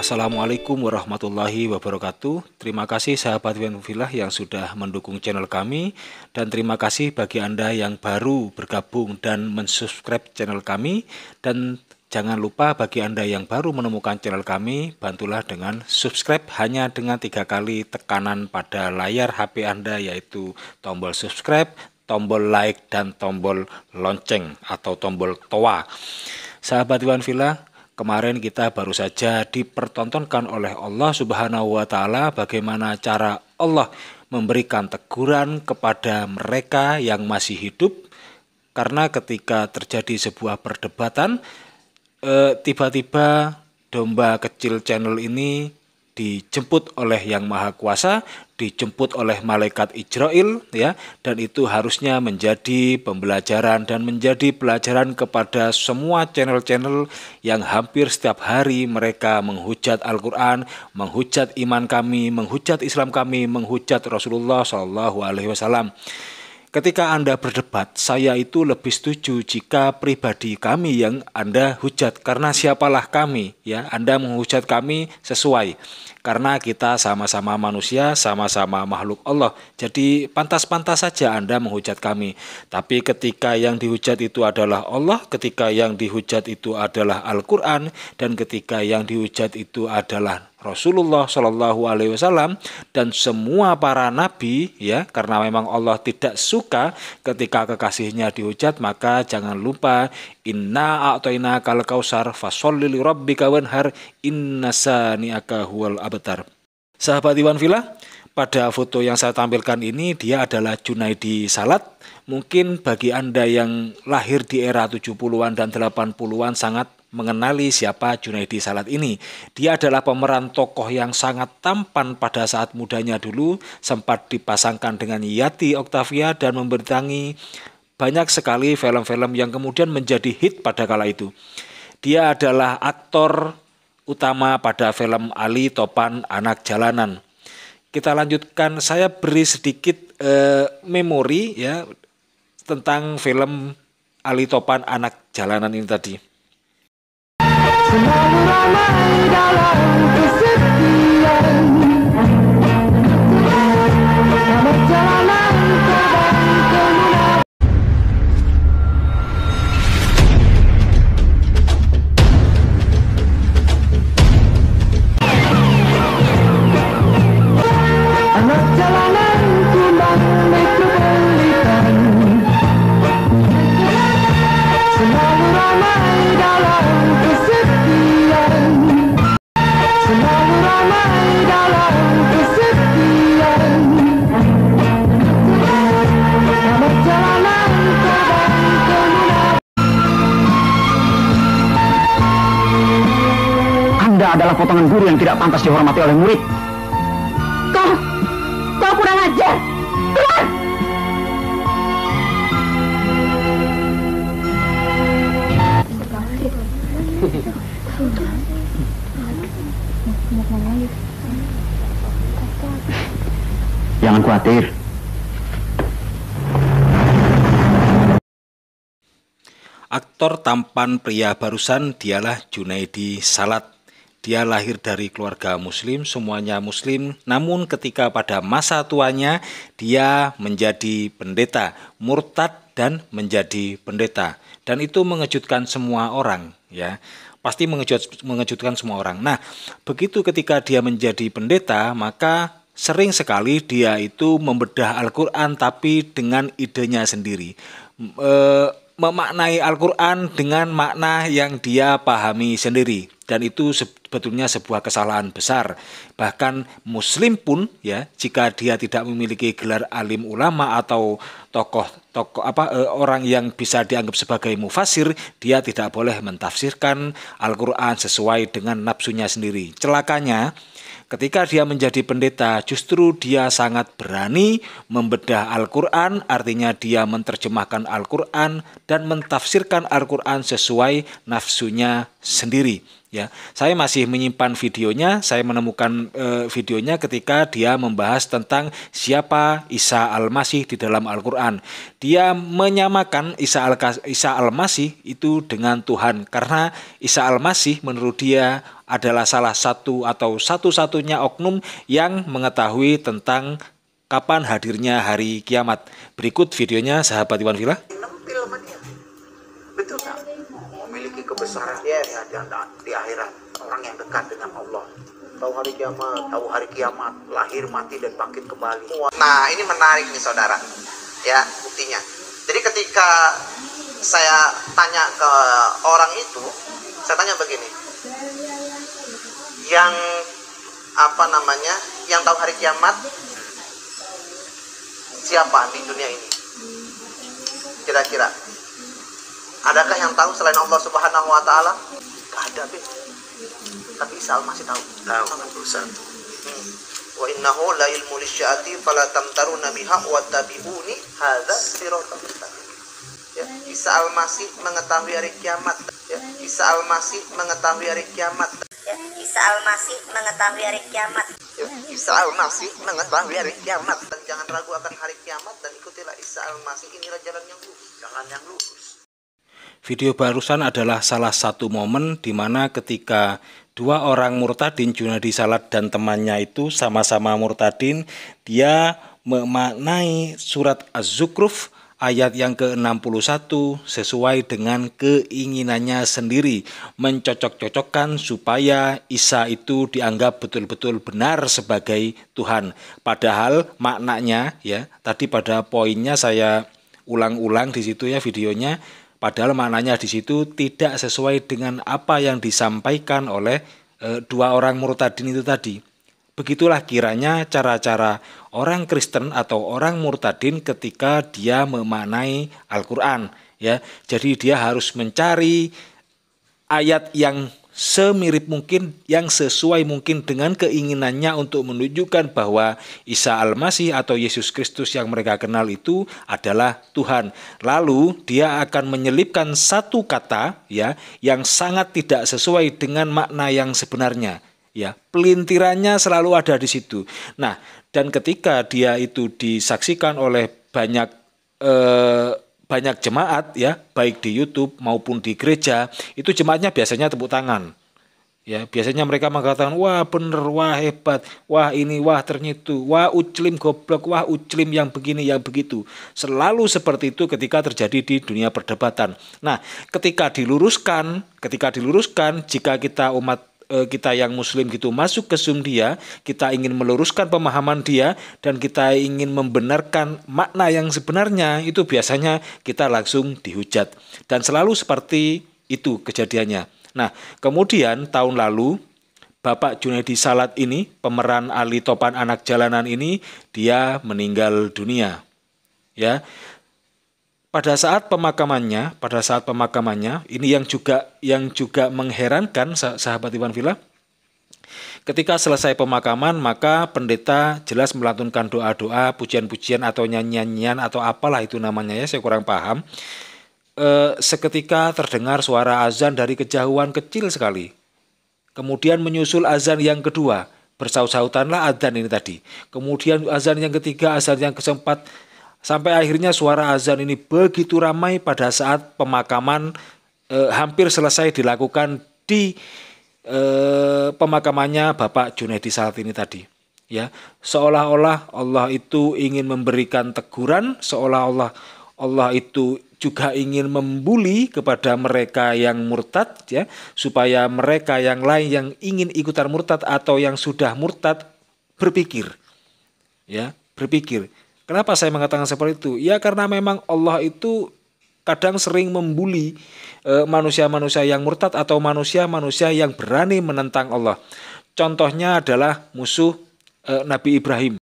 Assalamualaikum warahmatullahi wabarakatuh. Terima kasih sahabat Wianfilah yang sudah mendukung channel kami dan terima kasih bagi Anda yang baru bergabung dan mensubscribe channel kami dan jangan lupa bagi Anda yang baru menemukan channel kami bantulah dengan subscribe hanya dengan tiga kali tekanan pada layar HP Anda yaitu tombol subscribe, tombol like dan tombol lonceng atau tombol toa. Sahabat Wianfilah Kemarin kita baru saja dipertontonkan oleh Allah Subhanahu wa taala bagaimana cara Allah memberikan teguran kepada mereka yang masih hidup karena ketika terjadi sebuah perdebatan eh, tiba-tiba eh, domba kecil channel ini dijemput oleh Yang Maha Kuasa, dijemput oleh malaikat Israel ya, dan itu harusnya menjadi pembelajaran dan menjadi pelajaran kepada semua channel-channel yang hampir setiap hari mereka menghujat Al-Qur'an, menghujat iman kami, menghujat Islam kami, menghujat Rasulullah Shallallahu alaihi wasallam. Ketika Anda berdebat, saya itu lebih setuju jika pribadi kami yang Anda hujat karena siapalah kami ya, Anda menghujat kami sesuai karena kita sama-sama manusia, sama-sama makhluk Allah. Jadi pantas-pantas saja Anda menghujat kami. Tapi ketika yang dihujat itu adalah Allah, ketika yang dihujat itu adalah Al-Qur'an dan ketika yang dihujat itu adalah Rasulullah Shallallahu Alaihi Wasallam dan semua para nabi ya karena memang Allah tidak suka ketika kekasihnya dihujat maka jangan lupa inna a'toina kal kausar fasolili robbi kawenhar wanhar inna sani huwal abtar Sahabat Iwan Villa, pada foto yang saya tampilkan ini dia adalah Junaidi Salat. Mungkin bagi Anda yang lahir di era 70-an dan 80-an sangat mengenali siapa Junaidi Salat ini. Dia adalah pemeran tokoh yang sangat tampan pada saat mudanya dulu, sempat dipasangkan dengan Yati Octavia dan membintangi banyak sekali film-film yang kemudian menjadi hit pada kala itu. Dia adalah aktor utama pada film Ali Topan Anak Jalanan. Kita lanjutkan, saya beri sedikit eh, memori ya tentang film Ali Topan Anak Jalanan ini tadi. Tonight I'm made alone adalah potongan guru yang tidak pantas dihormati oleh murid. Kau, kau kurang ajar. Keluar! Jangan khawatir. Aktor tampan pria barusan dialah Junaidi Salat dia lahir dari keluarga muslim, semuanya muslim. Namun ketika pada masa tuanya dia menjadi pendeta, murtad dan menjadi pendeta. Dan itu mengejutkan semua orang, ya. Pasti mengejut, mengejutkan semua orang. Nah, begitu ketika dia menjadi pendeta, maka sering sekali dia itu membedah Al-Quran tapi dengan idenya sendiri. E, memaknai Al-Quran dengan makna yang dia pahami sendiri dan itu sebetulnya sebuah kesalahan besar. Bahkan muslim pun ya jika dia tidak memiliki gelar alim ulama atau tokoh tokoh apa eh, orang yang bisa dianggap sebagai mufasir, dia tidak boleh mentafsirkan Al-Qur'an sesuai dengan nafsunya sendiri. Celakanya Ketika dia menjadi pendeta, justru dia sangat berani membedah Al-Quran, artinya dia menerjemahkan Al-Quran dan mentafsirkan Al-Quran sesuai nafsunya sendiri ya saya masih menyimpan videonya saya menemukan e, videonya ketika dia membahas tentang siapa Isa Al-Masih di dalam Al-Qur'an dia menyamakan Isa Al Isa Al-Masih itu dengan Tuhan karena Isa Al-Masih menurut dia adalah salah satu atau satu-satunya oknum yang mengetahui tentang kapan hadirnya hari kiamat berikut videonya sahabat Iwan Villa syaratnya ya, di, di akhirat orang yang dekat dengan Allah tahu hari kiamat tahu hari kiamat lahir mati dan bangkit kembali nah ini menarik nih saudara ya buktinya jadi ketika saya tanya ke orang itu saya tanya begini yang apa namanya yang tahu hari kiamat siapa di dunia ini kira-kira Adakah yang tahu selain Allah Subhanahu wa taala? ada, Be. Tapi Isa masih tahu. Tahu. Hmm. Wa innahu la ilmu lisyati fala tamtaruna Nabiha wa tabi'uni hadza siratal mustaqim. Ya, Isa Al-Masih mengetahui hari kiamat. Ya, Isa Al-Masih mengetahui hari kiamat. Ya, Isa Al-Masih mengetahui hari kiamat. Ya, Isa Al-Masih mengetahui hari kiamat. Dan jangan ragu akan hari kiamat dan ikutilah Isa Al-Masih inilah jalan yang lurus. Jalan yang lurus. Video barusan adalah salah satu momen di mana ketika dua orang murtadin Junadi Salat dan temannya itu sama-sama murtadin, dia memaknai surat Az-Zukruf ayat yang ke-61 sesuai dengan keinginannya sendiri mencocok-cocokkan supaya Isa itu dianggap betul-betul benar sebagai Tuhan padahal maknanya ya tadi pada poinnya saya ulang-ulang di situ ya videonya Padahal maknanya di situ tidak sesuai dengan apa yang disampaikan oleh e, dua orang murtadin itu tadi. Begitulah kiranya cara-cara orang Kristen atau orang murtadin ketika dia memanai Al-Qur'an ya. Jadi dia harus mencari ayat yang semirip mungkin yang sesuai mungkin dengan keinginannya untuk menunjukkan bahwa Isa Al-Masih atau Yesus Kristus yang mereka kenal itu adalah Tuhan. Lalu dia akan menyelipkan satu kata ya yang sangat tidak sesuai dengan makna yang sebenarnya ya pelintirannya selalu ada di situ. Nah, dan ketika dia itu disaksikan oleh banyak eh, banyak jemaat ya, baik di YouTube maupun di gereja, itu jemaatnya biasanya tepuk tangan. Ya, biasanya mereka mengatakan, wah bener, wah hebat, wah ini, wah ternyata, wah uclim goblok, wah uclim yang begini, yang begitu. Selalu seperti itu ketika terjadi di dunia perdebatan. Nah, ketika diluruskan, ketika diluruskan, jika kita umat Eh, kita yang muslim gitu masuk ke Zoom dia, kita ingin meluruskan pemahaman dia dan kita ingin membenarkan makna yang sebenarnya, itu biasanya kita langsung dihujat. Dan selalu seperti itu kejadiannya. Nah, kemudian tahun lalu Bapak Junaidi Salat ini, pemeran Ali Topan anak jalanan ini, dia meninggal dunia. Ya pada saat pemakamannya, pada saat pemakamannya, ini yang juga yang juga mengherankan sahabat Iwan Villa. Ketika selesai pemakaman, maka pendeta jelas melantunkan doa-doa, pujian-pujian atau nyanyian-nyanyian atau apalah itu namanya ya, saya kurang paham. E, seketika terdengar suara azan dari kejauhan kecil sekali. Kemudian menyusul azan yang kedua, bersaut-sautanlah azan ini tadi. Kemudian azan yang ketiga, azan yang keempat. Sampai akhirnya suara azan ini begitu ramai pada saat pemakaman eh, hampir selesai dilakukan di eh, pemakamannya Bapak Junedi saat ini tadi. Ya, seolah-olah Allah itu ingin memberikan teguran, seolah-olah Allah itu juga ingin membuli kepada mereka yang murtad ya supaya mereka yang lain yang ingin ikutan murtad atau yang sudah murtad berpikir ya berpikir Kenapa saya mengatakan seperti itu? Ya karena memang Allah itu kadang sering membuli e, manusia-manusia yang murtad atau manusia-manusia yang berani menentang Allah. Contohnya adalah musuh e, Nabi Ibrahim.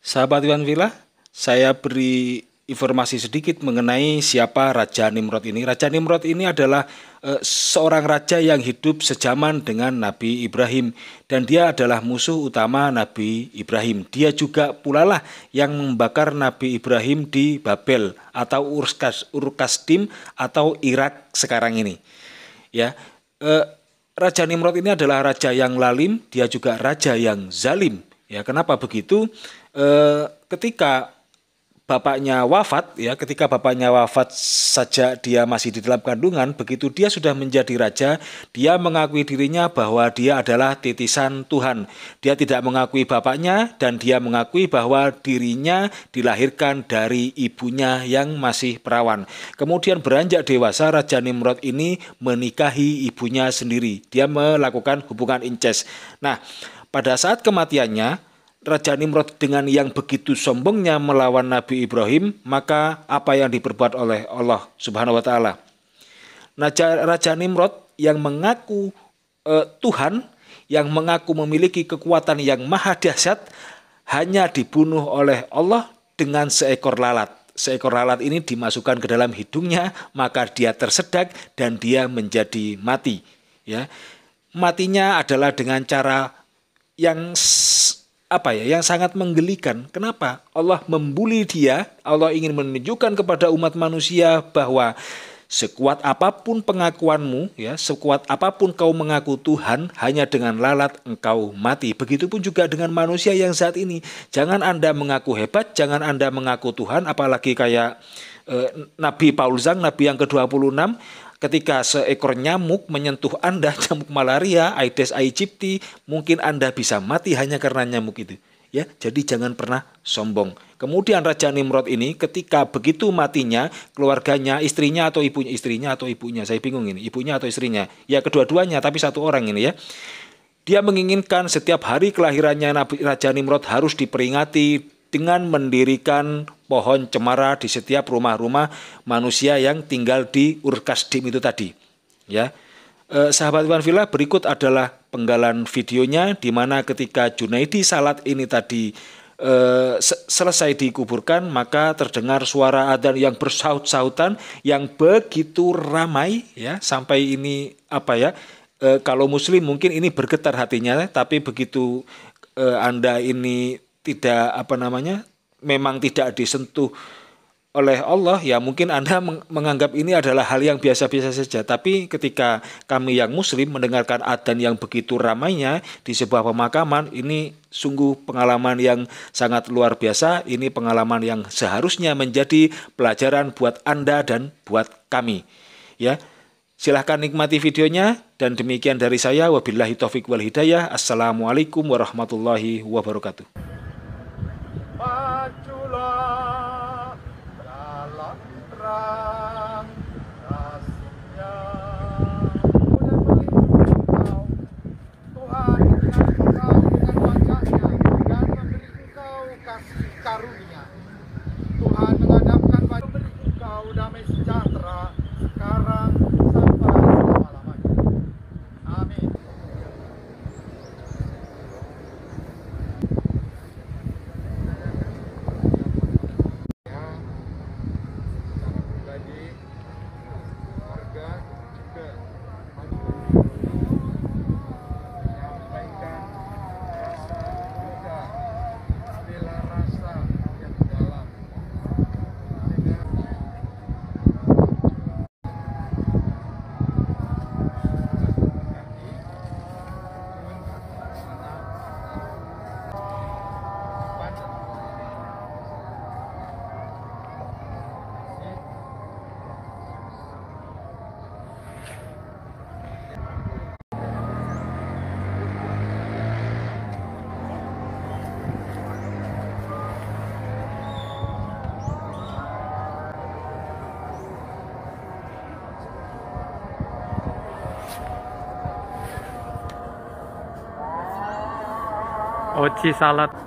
Sahabat Iwan Villa, saya beri informasi sedikit mengenai siapa Raja Nimrod ini. Raja Nimrod ini adalah e, seorang raja yang hidup sejaman dengan Nabi Ibrahim dan dia adalah musuh utama Nabi Ibrahim. Dia juga pula lah yang membakar Nabi Ibrahim di Babel atau Urkas, Urkastim atau Irak sekarang ini. Ya. E, raja Nimrod ini adalah raja yang lalim, dia juga raja yang zalim. Ya, kenapa begitu? E, ketika bapaknya wafat ya ketika bapaknya wafat saja dia masih di dalam kandungan begitu dia sudah menjadi raja dia mengakui dirinya bahwa dia adalah titisan Tuhan dia tidak mengakui bapaknya dan dia mengakui bahwa dirinya dilahirkan dari ibunya yang masih perawan kemudian beranjak dewasa raja Nimrod ini menikahi ibunya sendiri dia melakukan hubungan inces. nah pada saat kematiannya Raja Nimrod dengan yang begitu sombongnya melawan Nabi Ibrahim, maka apa yang diperbuat oleh Allah Subhanahu wa taala? Raja, Raja Nimrod yang mengaku eh, Tuhan, yang mengaku memiliki kekuatan yang maha dahsyat hanya dibunuh oleh Allah dengan seekor lalat. Seekor lalat ini dimasukkan ke dalam hidungnya, maka dia tersedak dan dia menjadi mati, ya. Matinya adalah dengan cara yang apa ya yang sangat menggelikan. Kenapa? Allah membuli dia, Allah ingin menunjukkan kepada umat manusia bahwa sekuat apapun pengakuanmu ya, sekuat apapun kau mengaku Tuhan, hanya dengan lalat engkau mati. Begitupun juga dengan manusia yang saat ini. Jangan Anda mengaku hebat, jangan Anda mengaku Tuhan apalagi kayak Eh, Nabi Paulzang, Nabi yang ke-26, ketika seekor nyamuk menyentuh Anda, nyamuk malaria, Aedes aegypti, mungkin Anda bisa mati hanya karena nyamuk itu. Ya, jadi jangan pernah sombong. Kemudian Raja Nimrod ini ketika begitu matinya keluarganya, istrinya atau ibunya, istrinya atau ibunya, saya bingung ini, ibunya atau istrinya. Ya kedua-duanya tapi satu orang ini ya. Dia menginginkan setiap hari kelahirannya Raja Nimrod harus diperingati dengan mendirikan pohon cemara di setiap rumah-rumah manusia yang tinggal di Urkasdim itu tadi. Ya. Eh, sahabat Iwan Villa, berikut adalah penggalan videonya di mana ketika Junaidi salat ini tadi eh, selesai dikuburkan, maka terdengar suara adzan yang bersaut-sautan yang begitu ramai ya sampai ini apa ya? E, kalau muslim mungkin ini bergetar hatinya, tapi begitu e, Anda ini tidak apa namanya memang tidak disentuh oleh Allah ya mungkin Anda menganggap ini adalah hal yang biasa-biasa saja tapi ketika kami yang muslim mendengarkan adzan yang begitu ramainya di sebuah pemakaman ini sungguh pengalaman yang sangat luar biasa ini pengalaman yang seharusnya menjadi pelajaran buat Anda dan buat kami ya silahkan nikmati videonya dan demikian dari saya wabillahi taufik wal hidayah assalamualaikum warahmatullahi wabarakatuh Oci salad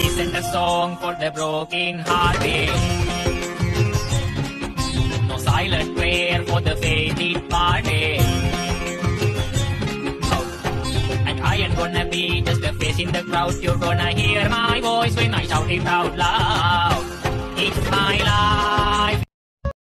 This is a song for the broken hearted. No silent prayer for the faded departed. Oh, and I am gonna be just a face in the crowd. You're gonna hear my voice when I shout it out loud. It's my life.